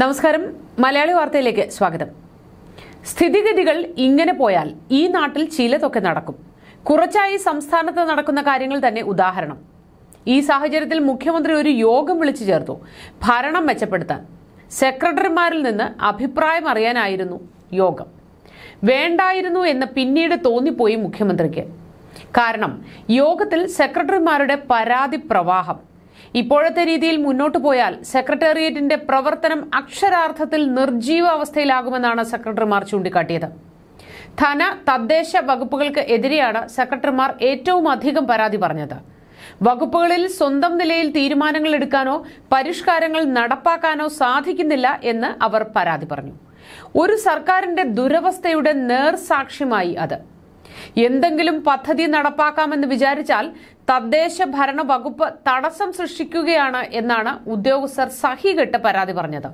നമസ്കാരം മലയാളി വാർത്തയിലേക്ക് സ്വാഗതം സ്ഥിതിഗതികൾ ഇങ്ങനെ പോയാൽ ഈ നാട്ടിൽ ചിലതൊക്കെ നടക്കും കുറച്ചായി സംസ്ഥാനത്ത് നടക്കുന്ന കാര്യങ്ങൾ തന്നെ ഉദാഹരണം ഈ സാഹചര്യത്തിൽ മുഖ്യമന്ത്രി ഒരു യോഗം വിളിച്ചു ചേർത്തു ഭരണം മെച്ചപ്പെടുത്താൻ സെക്രട്ടറിമാരിൽ നിന്ന് അഭിപ്രായം അറിയാനായിരുന്നു യോഗം വേണ്ടായിരുന്നു എന്ന് പിന്നീട് തോന്നിപ്പോയി മുഖ്യമന്ത്രിക്ക് കാരണം യോഗത്തിൽ സെക്രട്ടറിമാരുടെ പരാതി പ്രവാഹം ഇപ്പോഴത്തെ രീതിയിൽ മുന്നോട്ടു പോയാൽ സെക്രട്ടേറിയറ്റിന്റെ പ്രവർത്തനം അക്ഷരാർത്ഥത്തിൽ നിർജ്ജീവ അവസ്ഥയിലാകുമെന്നാണ് സെക്രട്ടറിമാർ ചൂണ്ടിക്കാട്ടിയത് ധന തദ്ദേശ വകുപ്പുകൾക്ക് എതിരെയാണ് സെക്രട്ടറിമാർ ഏറ്റവും അധികം പരാതി പറഞ്ഞത് വകുപ്പുകളിൽ സ്വന്തം നിലയിൽ തീരുമാനങ്ങൾ എടുക്കാനോ പരിഷ്കാരങ്ങൾ നടപ്പാക്കാനോ സാധിക്കുന്നില്ല എന്ന് അവർ പരാതി പറഞ്ഞു ഒരു സർക്കാരിന്റെ ദുരവസ്ഥയുടെ നേർസാക്ഷ്യമായി അത് എന്തെങ്കിലും പദ്ധതി നടപ്പാക്കാമെന്ന് വിചാരിച്ചാൽ തദ്ദേശ ഭരണ വകുപ്പ് തടസ്സം സൃഷ്ടിക്കുകയാണ് എന്നാണ് ഉദ്യോഗസ്ഥർ സഹികെട്ട് പരാതി പറഞ്ഞത്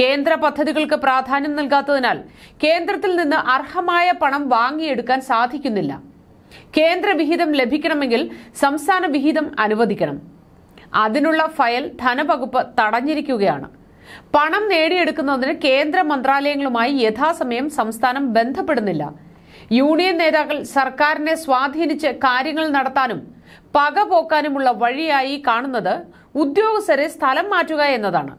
കേന്ദ്ര പദ്ധതികൾക്ക് പ്രാധാന്യം നൽകാത്തതിനാൽ കേന്ദ്രത്തിൽ നിന്ന് അർഹമായ പണം വാങ്ങിയെടുക്കാൻ സാധിക്കുന്നില്ല കേന്ദ്ര വിഹിതം ലഭിക്കണമെങ്കിൽ സംസ്ഥാന വിഹിതം അനുവദിക്കണം അതിനുള്ള ഫയൽ ധനവകുപ്പ് തടഞ്ഞിരിക്കുകയാണ് പണം നേടിയെടുക്കുന്നതിന് കേന്ദ്ര മന്ത്രാലയങ്ങളുമായി യഥാസമയം സംസ്ഥാനം ബന്ധപ്പെടുന്നില്ല യൂണിയൻ നേതാക്കൾ സർക്കാരിനെ സ്വാധീനിച്ച് കാര്യങ്ങൾ നടത്താനും പക പോക്കാനുമുള്ള വഴിയായി കാണുന്നത് ഉദ്യോഗസ്ഥരെ സ്ഥലം മാറ്റുക എന്നതാണ്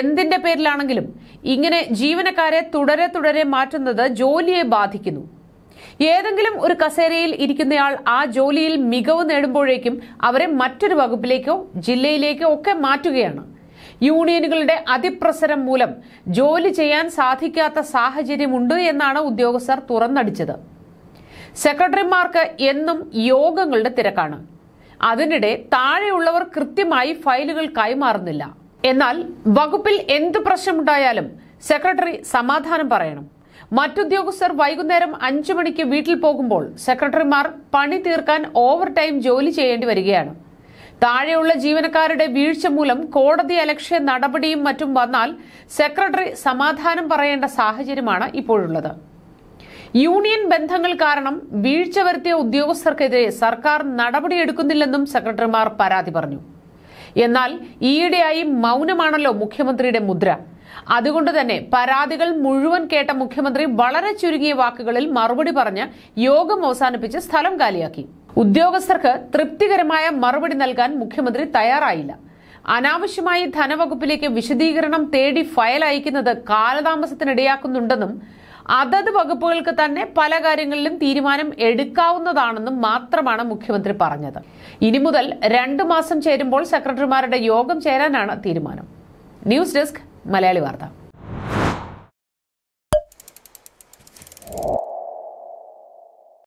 എന്തിന്റെ പേരിലാണെങ്കിലും ഇങ്ങനെ ജീവനക്കാരെ തുടരെ തുടരെ മാറ്റുന്നത് ജോലിയെ ബാധിക്കുന്നു ഏതെങ്കിലും ഒരു കസേരയിൽ ഇരിക്കുന്നയാൾ ആ ജോലിയിൽ മികവ് നേടുമ്പോഴേക്കും അവരെ മറ്റൊരു വകുപ്പിലേക്കോ ജില്ലയിലേക്കോ ഒക്കെ മാറ്റുകയാണ് യൂണിയനുകളുടെ അതിപ്രസരം മൂലം ജോലി ചെയ്യാൻ സാധിക്കാത്ത സാഹചര്യമുണ്ട് എന്നാണ് ഉദ്യോഗസ്ഥർ തുറന്നടിച്ചത് സെക്രട്ടറിമാർക്ക് എന്നും യോഗങ്ങളുടെ തിരക്കാണ് അതിനിടെ താഴെയുള്ളവർ കൃത്യമായി ഫയലുകൾ കൈമാറുന്നില്ല എന്നാൽ വകുപ്പിൽ എന്ത് പ്രശ്നമുണ്ടായാലും സെക്രട്ടറി സമാധാനം പറയണം മറ്റുദ്യോഗസ്ഥർ വൈകുന്നേരം അഞ്ചു മണിക്ക് വീട്ടിൽ പോകുമ്പോൾ സെക്രട്ടറിമാർ പണി തീർക്കാൻ ഓവർ ടൈം ജോലി ചെയ്യേണ്ടി വരികയാണ് താഴെയുള്ള ജീവനക്കാരുടെ വീഴ്ച മൂലം കോടതി അലക്ഷ്യ നടപടിയും മറ്റും വന്നാൽ സെക്രട്ടറി സമാധാനം പറയേണ്ട സാഹചര്യമാണ് ഇപ്പോഴുള്ളത് യൂണിയൻ ബന്ധങ്ങൾ കാരണം വീഴ്ച വരുത്തിയ ഉദ്യോഗസ്ഥർക്കെതിരെ സർക്കാർ നടപടിയെടുക്കുന്നില്ലെന്നും സെക്രട്ടറിമാർ പരാതി പറഞ്ഞു എന്നാൽ ഈയിടെയായി മൗനമാണല്ലോ മുഖ്യമന്ത്രിയുടെ മുദ്ര അതുകൊണ്ട് തന്നെ പരാതികൾ മുഴുവൻ കേട്ട മുഖ്യമന്ത്രി വളരെ ചുരുങ്ങിയ വാക്കുകളിൽ മറുപടി പറഞ്ഞ് യോഗം അവസാനിപ്പിച്ച് സ്ഥലം കാലിയാക്കി ഉദ്യോഗസ്ഥർക്ക് തൃപ്തികരമായ മറുപടി നൽകാൻ മുഖ്യമന്ത്രി തയ്യാറായില്ല അനാവശ്യമായി ധനവകുപ്പിലേക്ക് വിശദീകരണം തേടി ഫയൽ അയക്കുന്നത് കാലതാമസത്തിനിടയാക്കുന്നുണ്ടെന്നും അതത് വകുപ്പുകൾക്ക് തന്നെ പല കാര്യങ്ങളിലും തീരുമാനം എടുക്കാവുന്നതാണെന്നും മാത്രമാണ് മുഖ്യമന്ത്രി പറഞ്ഞത് ഇനി മുതൽ രണ്ടു മാസം ചേരുമ്പോൾ സെക്രട്ടറിമാരുടെ യോഗം ചേരാനാണ് തീരുമാനം ന്യൂസ് ഡെസ്ക് മലയാളി വാർത്ത